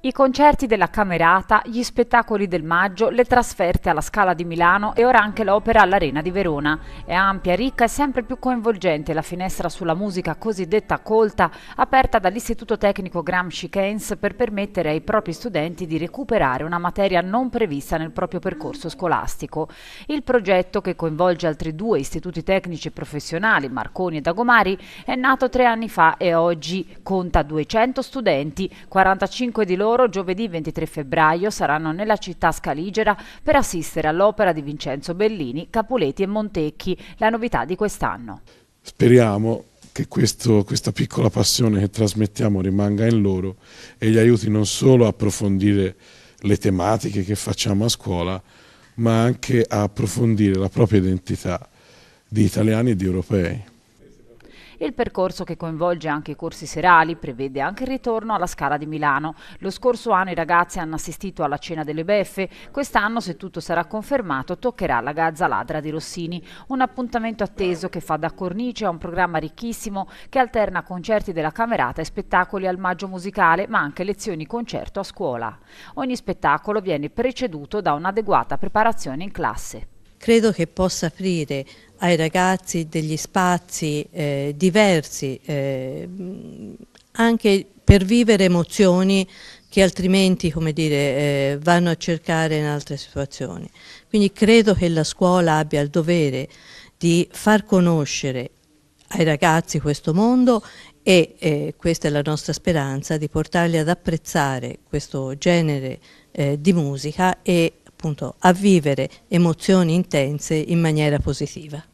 I concerti della Camerata, gli spettacoli del maggio, le trasferte alla Scala di Milano e ora anche l'opera all'Arena di Verona. È ampia, ricca e sempre più coinvolgente la finestra sulla musica cosiddetta colta aperta dall'Istituto Tecnico Gramsci Keynes per permettere ai propri studenti di recuperare una materia non prevista nel proprio percorso scolastico. Il progetto, che coinvolge altri due istituti tecnici professionali, Marconi e Dagomari, è nato tre anni fa e oggi conta 200 studenti, 45 di loro loro giovedì 23 febbraio saranno nella città scaligera per assistere all'opera di Vincenzo Bellini, Capuleti e Montecchi, la novità di quest'anno. Speriamo che questo, questa piccola passione che trasmettiamo rimanga in loro e gli aiuti non solo a approfondire le tematiche che facciamo a scuola, ma anche a approfondire la propria identità di italiani e di europei. Il percorso che coinvolge anche i corsi serali prevede anche il ritorno alla Scala di Milano. Lo scorso anno i ragazzi hanno assistito alla cena delle beffe, quest'anno se tutto sarà confermato toccherà la Gazza Ladra di Rossini, un appuntamento atteso che fa da cornice a un programma ricchissimo che alterna concerti della Camerata e spettacoli al maggio musicale ma anche lezioni concerto a scuola. Ogni spettacolo viene preceduto da un'adeguata preparazione in classe. Credo che possa aprire ai ragazzi degli spazi eh, diversi, eh, anche per vivere emozioni che altrimenti come dire, eh, vanno a cercare in altre situazioni. Quindi credo che la scuola abbia il dovere di far conoscere ai ragazzi questo mondo e eh, questa è la nostra speranza di portarli ad apprezzare questo genere eh, di musica e appunto a vivere emozioni intense in maniera positiva.